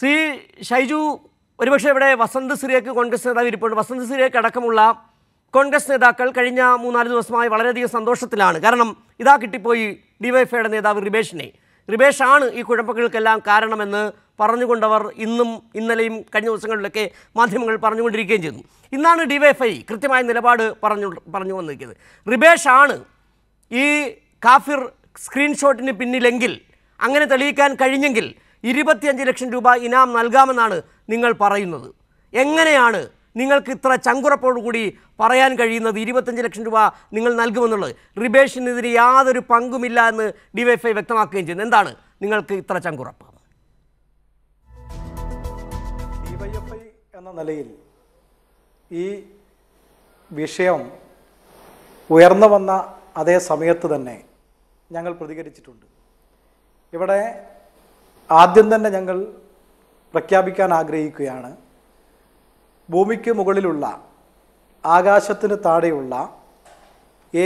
ശ്രീ ഷൈജു ഒരുപക്ഷെ ഇവിടെ വസന്ത് സിറിയക്ക് കോൺഗ്രസ് നേതാവ് ഇരിപ്പുണ്ട് വസന്ത് സിറിയക്ക് അടക്കമുള്ള കോൺഗ്രസ് നേതാക്കൾ കഴിഞ്ഞ മൂന്നാല് ദിവസമായി വളരെയധികം സന്തോഷത്തിലാണ് കാരണം ഇതാ കിട്ടിപ്പോയി ഡിവൈഫൈയുടെ നേതാവ് റിബേഷിനെ റിബേഷാണ് ഈ കുഴപ്പങ്ങൾക്കെല്ലാം കാരണമെന്ന് പറഞ്ഞുകൊണ്ടവർ ഇന്നും ഇന്നലെയും കഴിഞ്ഞ ദിവസങ്ങളിലൊക്കെ മാധ്യമങ്ങൾ പറഞ്ഞുകൊണ്ടിരിക്കുകയും ചെയ്തു ഇന്നാണ് ഡിവൈഫൈ കൃത്യമായ നിലപാട് പറഞ്ഞു പറഞ്ഞു വന്നിരിക്കുന്നത് റിബേഷാണ് ഈ കാഫിർ സ്ക്രീൻഷോട്ടിന് പിന്നിലെങ്കിൽ അങ്ങനെ തെളിയിക്കാൻ കഴിഞ്ഞെങ്കിൽ ഇരുപത്തിയഞ്ച് ലക്ഷം രൂപ ഇനാം നൽകാമെന്നാണ് നിങ്ങൾ പറയുന്നത് എങ്ങനെയാണ് നിങ്ങൾക്ക് ഇത്ര ചങ്കുറപ്പോടുകൂടി പറയാൻ കഴിയുന്നത് ഇരുപത്തഞ്ച് ലക്ഷം രൂപ നിങ്ങൾ നൽകുമെന്നുള്ളത് റിബേഷിന് യാതൊരു പങ്കുമില്ല എന്ന് ഡിവൈഫൈ വ്യക്തമാക്കുകയും ചെയ്യുന്നു എന്താണ് നിങ്ങൾക്ക് ഇത്ര ചങ്കുറപ്പ് ഡിവൈഎഫ്ഐ എന്ന നിലയിൽ ഈ വിഷയം ഉയർന്നു വന്ന അതേ സമയത്ത് തന്നെ ഞങ്ങൾ പ്രതികരിച്ചിട്ടുണ്ട് ഇവിടെ ആദ്യം തന്നെ ഞങ്ങൾ പ്രഖ്യാപിക്കാൻ ആഗ്രഹിക്കുകയാണ് ഭൂമിക്ക് മുകളിലുള്ള ആകാശത്തിന് താഴെയുള്ള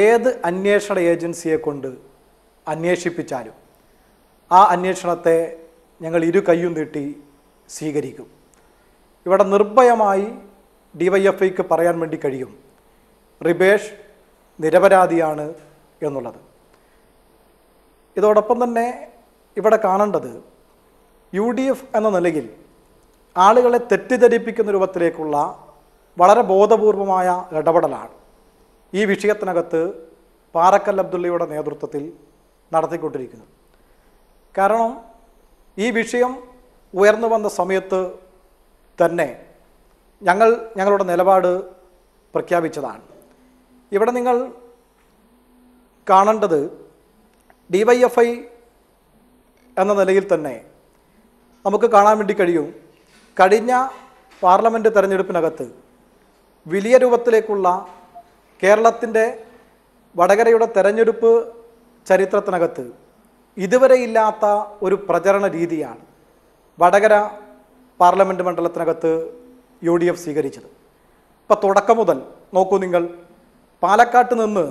ഏത് അന്വേഷണ ഏജൻസിയെ കൊണ്ട് അന്വേഷിപ്പിച്ചാലും ആ അന്വേഷണത്തെ ഞങ്ങൾ ഇരു കൈയും നീട്ടി സ്വീകരിക്കും ഇവിടെ നിർഭയമായി ഡിവൈഎഫ്ഐക്ക് പറയാൻ വേണ്ടി കഴിയും റിബേഷ് നിരപരാധിയാണ് എന്നുള്ളത് ഇതോടൊപ്പം തന്നെ ഇവിടെ കാണേണ്ടത് യു ഡി എഫ് എന്ന നിലയിൽ ആളുകളെ തെറ്റിദ്ധരിപ്പിക്കുന്ന രൂപത്തിലേക്കുള്ള വളരെ ബോധപൂർവമായ ഇടപെടലാണ് ഈ വിഷയത്തിനകത്ത് പാറക്കൽ അബ്ദുള്ളയുടെ നേതൃത്വത്തിൽ നടത്തിക്കൊണ്ടിരിക്കുന്നത് കാരണം ഈ വിഷയം ഉയർന്നു വന്ന സമയത്ത് തന്നെ ഞങ്ങൾ ഞങ്ങളുടെ നിലപാട് പ്രഖ്യാപിച്ചതാണ് ഇവിടെ നിങ്ങൾ കാണേണ്ടത് ഡി വൈ എഫ് ഐ എന്ന നിലയിൽ തന്നെ നമുക്ക് കാണാൻ വേണ്ടി കഴിയും കഴിഞ്ഞ പാർലമെൻറ്റ് തെരഞ്ഞെടുപ്പിനകത്ത് വലിയ രൂപത്തിലേക്കുള്ള കേരളത്തിൻ്റെ വടകരയുടെ തെരഞ്ഞെടുപ്പ് ചരിത്രത്തിനകത്ത് ഇതുവരെ ഇല്ലാത്ത ഒരു പ്രചരണ രീതിയാണ് വടകര പാർലമെൻറ്റ് മണ്ഡലത്തിനകത്ത് യു ഡി എഫ് സ്വീകരിച്ചത് ഇപ്പം തുടക്കം മുതൽ നോക്കൂ നിങ്ങൾ പാലക്കാട്ട് നിന്ന്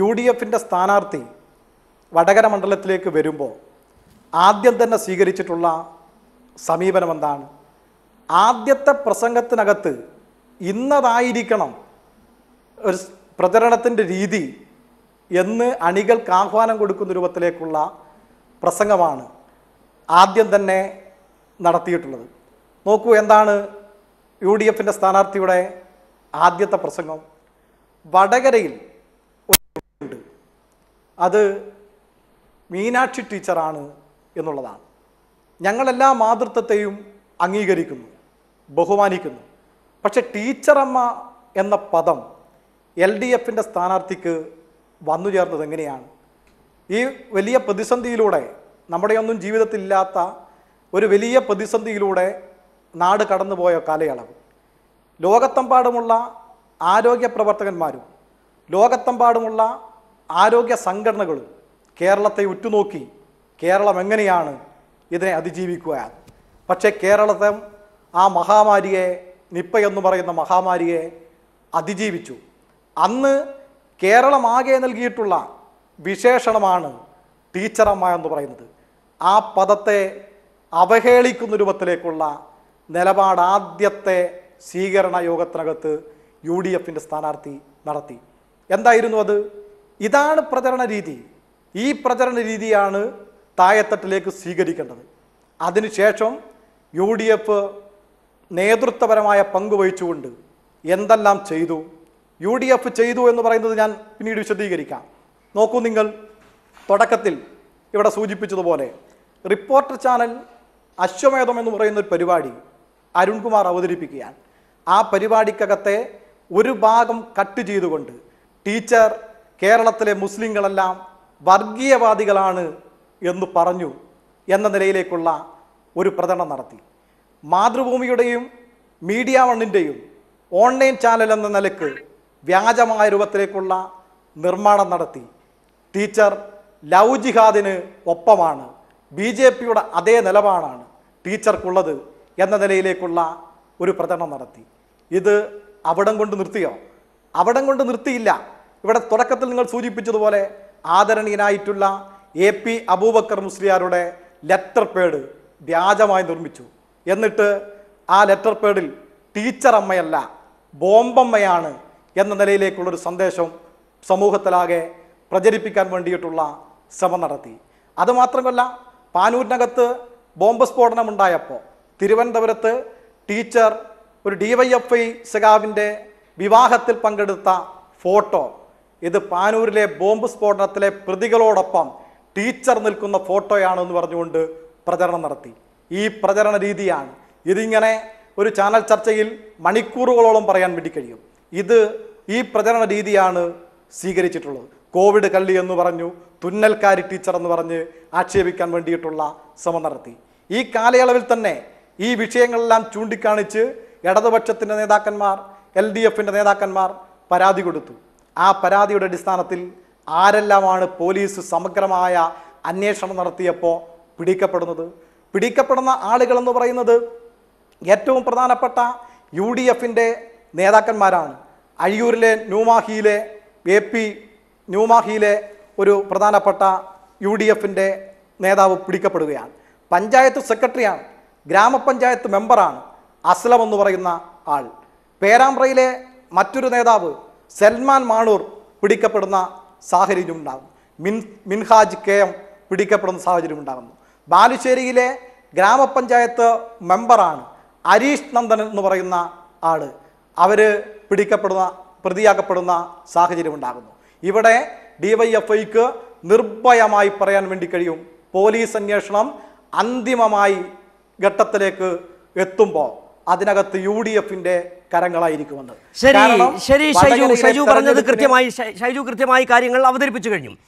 യു ഡി എഫിൻ്റെ സ്ഥാനാർത്ഥി വടകര മണ്ഡലത്തിലേക്ക് വരുമ്പോൾ ആദ്യം തന്നെ സ്വീകരിച്ചിട്ടുള്ള സമീപനം എന്താണ് ആദ്യത്തെ പ്രസംഗത്തിനകത്ത് ഇന്നതായിരിക്കണം ഒരു പ്രചരണത്തിൻ്റെ രീതി എന്ന് അണികൾക്ക് ആഹ്വാനം കൊടുക്കുന്ന രൂപത്തിലേക്കുള്ള പ്രസംഗമാണ് ആദ്യം തന്നെ നടത്തിയിട്ടുള്ളത് നോക്കൂ എന്താണ് യു ഡി എഫിൻ്റെ സ്ഥാനാർത്ഥിയുടെ ആദ്യത്തെ പ്രസംഗം വടകരയിൽ ഉണ്ട് അത് മീനാക്ഷി ടീച്ചറാണ് എന്നുള്ളതാണ് ഞങ്ങളെല്ലാ മാതൃത്വത്തെയും അംഗീകരിക്കുന്നു ബഹുമാനിക്കുന്നു പക്ഷെ ടീച്ചറമ്മ എന്ന പദം എൽ ഡി എഫിൻ്റെ സ്ഥാനാർത്ഥിക്ക് വന്നു ചേർന്നത് എങ്ങനെയാണ് ഈ വലിയ പ്രതിസന്ധിയിലൂടെ നമ്മുടെയൊന്നും ജീവിതത്തിലില്ലാത്ത ഒരു വലിയ പ്രതിസന്ധിയിലൂടെ നാട് കടന്നുപോയ കാലയളവ് ലോകത്തെമ്പാടുമുള്ള ആരോഗ്യ പ്രവർത്തകന്മാരും ലോകത്തെമ്പാടുമുള്ള ആരോഗ്യ സംഘടനകളും കേരളത്തെ ഉറ്റുനോക്കി കേരളം എങ്ങനെയാണ് ഇതിനെ അതിജീവിക്കുകയാണ് പക്ഷേ കേരളത്തെ ആ മഹാമാരിയെ നിപ്പ എന്ന് പറയുന്ന മഹാമാരിയെ അതിജീവിച്ചു അന്ന് കേരളമാകെ നൽകിയിട്ടുള്ള വിശേഷണമാണ് ടീച്ചറമ്മ എന്ന് പറയുന്നത് ആ പദത്തെ അവഹേളിക്കുന്ന രൂപത്തിലേക്കുള്ള നിലപാട് ആദ്യത്തെ സ്വീകരണ യോഗത്തിനകത്ത് യു ഡി എഫിൻ്റെ സ്ഥാനാർത്ഥി നടത്തി എന്തായിരുന്നു അത് ഇതാണ് പ്രചരണ രീതി ഈ പ്രചരണ രീതിയാണ് താഴെത്തട്ടിലേക്ക് സ്വീകരിക്കേണ്ടത് അതിനുശേഷം യു ഡി എഫ് നേതൃത്വപരമായ പങ്കുവഹിച്ചുകൊണ്ട് എന്തെല്ലാം ചെയ്തു യു ഡി എഫ് ചെയ്തു എന്ന് പറയുന്നത് ഞാൻ പിന്നീട് വിശദീകരിക്കാം നോക്കൂ നിങ്ങൾ തുടക്കത്തിൽ ഇവിടെ സൂചിപ്പിച്ചതുപോലെ റിപ്പോർട്ടർ ചാനൽ അശ്വമേധം എന്ന് പറയുന്ന ഒരു പരിപാടി അരുൺകുമാർ അവതരിപ്പിക്കുകയാണ് ആ പരിപാടിക്കകത്തെ ഒരു ഭാഗം കട്ട് ചെയ്തുകൊണ്ട് ടീച്ചർ കേരളത്തിലെ മുസ്ലിങ്ങളെല്ലാം വർഗീയവാദികളാണ് എന്നു പറഞ്ഞു എന്ന നിലയിലേക്കുള്ള ഒരു പ്രചരണം നടത്തി മാതൃഭൂമിയുടെയും മീഡിയ വണ്ണിൻ്റെയും ഓൺലൈൻ ചാനൽ എന്ന നിലക്ക് വ്യാജമായ രൂപത്തിലേക്കുള്ള നിർമ്മാണം നടത്തി ടീച്ചർ ലവ് ജിഹാദിന് ഒപ്പമാണ് ബി ജെ പിയുടെ അതേ നിലപാടാണ് ടീച്ചർക്കുള്ളത് എന്ന നിലയിലേക്കുള്ള ഒരു പ്രചരണം നടത്തി ഇത് അവിടം കൊണ്ട് നിർത്തിയോ അവിടം കൊണ്ട് നിർത്തിയില്ല ഇവിടെ തുടക്കത്തിൽ നിങ്ങൾ സൂചിപ്പിച്ചതുപോലെ ആദരണീയനായിട്ടുള്ള എ പി അബൂബക്കർ മുസ്ലിയാരുടെ ലെറ്റർ പേഡ് വ്യാജമായി നിർമ്മിച്ചു എന്നിട്ട് ആ ലെറ്റർ പേഡിൽ ടീച്ചർ അമ്മയല്ല ബോംബമ്മയാണ് എന്ന നിലയിലേക്കുള്ളൊരു സന്ദേശം സമൂഹത്തിലാകെ പ്രചരിപ്പിക്കാൻ വേണ്ടിയിട്ടുള്ള ശ്രമം നടത്തി അതുമാത്രമല്ല പാനൂരിനകത്ത് ബോംബ് സ്ഫോടനം ഉണ്ടായപ്പോൾ തിരുവനന്തപുരത്ത് ടീച്ചർ ഒരു ഡി വൈ എഫ് ഐ സഖാവിൻ്റെ വിവാഹത്തിൽ പങ്കെടുത്ത ഫോട്ടോ ഇത് പാനൂരിലെ ബോംബ് സ്ഫോടനത്തിലെ പ്രതികളോടൊപ്പം ടീച്ചർ നിൽക്കുന്ന ഫോട്ടോയാണെന്ന് പറഞ്ഞുകൊണ്ട് പ്രചരണം നടത്തി ഈ പ്രചരണ രീതിയാണ് ഇതിങ്ങനെ ഒരു ചാനൽ ചർച്ചയിൽ മണിക്കൂറുകളോളം പറയാൻ വേണ്ടി കഴിയും ഇത് ഈ പ്രചരണ രീതിയാണ് സ്വീകരിച്ചിട്ടുള്ളത് കോവിഡ് കള്ളി എന്ന് പറഞ്ഞു തുന്നൽക്കാരി ടീച്ചർ എന്ന് പറഞ്ഞ് ആക്ഷേപിക്കാൻ വേണ്ടിയിട്ടുള്ള ശ്രമം നടത്തി ഈ കാലയളവിൽ തന്നെ ഈ വിഷയങ്ങളെല്ലാം ചൂണ്ടിക്കാണിച്ച് ഇടതുപക്ഷത്തിൻ്റെ നേതാക്കന്മാർ എൽ ഡി എഫിൻ്റെ നേതാക്കന്മാർ പരാതി കൊടുത്തു ആ പരാതിയുടെ അടിസ്ഥാനത്തിൽ ആരെല്ലാമാണ് പോലീസ് സമഗ്രമായ അന്വേഷണം നടത്തിയപ്പോൾ പിടിക്കപ്പെടുന്നത് പിടിക്കപ്പെടുന്ന ആളുകളെന്ന് പറയുന്നത് ഏറ്റവും പ്രധാനപ്പെട്ട യു ഡി എഫിൻ്റെ നേതാക്കന്മാരാണ് അഴിയൂരിലെ ന്യൂമാഹിയിലെ എ പി ന്യൂമാഹിയിലെ ഒരു പ്രധാനപ്പെട്ട യു ഡി എഫിൻ്റെ നേതാവ് പിടിക്കപ്പെടുകയാണ് പഞ്ചായത്ത് സെക്രട്ടറിയാണ് ഗ്രാമപഞ്ചായത്ത് മെമ്പറാണ് അസ്ലം എന്ന് പറയുന്ന ആൾ പേരാമ്പ്രയിലെ മറ്റൊരു നേതാവ് സൽമാൻ മാണൂർ പിടിക്കപ്പെടുന്ന സാഹചര്യം ഉണ്ടാകുന്നു മിൻ മിൻഹാജ് കെ എം പിടിക്കപ്പെടുന്ന സാഹചര്യം ഉണ്ടാകുന്നു ബാലുശ്ശേരിയിലെ ഗ്രാമപഞ്ചായത്ത് മെമ്പറാണ് അരീഷ് നന്ദൻ എന്ന് പറയുന്ന ആള് അവർ പിടിക്കപ്പെടുന്ന പ്രതിയാക്കപ്പെടുന്ന സാഹചര്യം ഉണ്ടാകുന്നു ഇവിടെ ഡിവൈഎഫ്ഐക്ക് നിർഭയമായി പറയാൻ വേണ്ടി കഴിയും പോലീസ് അന്വേഷണം അന്തിമമായി ഘട്ടത്തിലേക്ക് എത്തുമ്പോൾ അതിനകത്ത് യു ഡി എഫിൻ്റെ കരങ്ങളായിരിക്കുമെന്ന് ശരി ശരി ഷൈജു ഷൈജു പറഞ്ഞത് കൃത്യമായി ഷൈജു കൃത്യമായി കാര്യങ്ങൾ അവതരിപ്പിച്ചു കഴിഞ്ഞു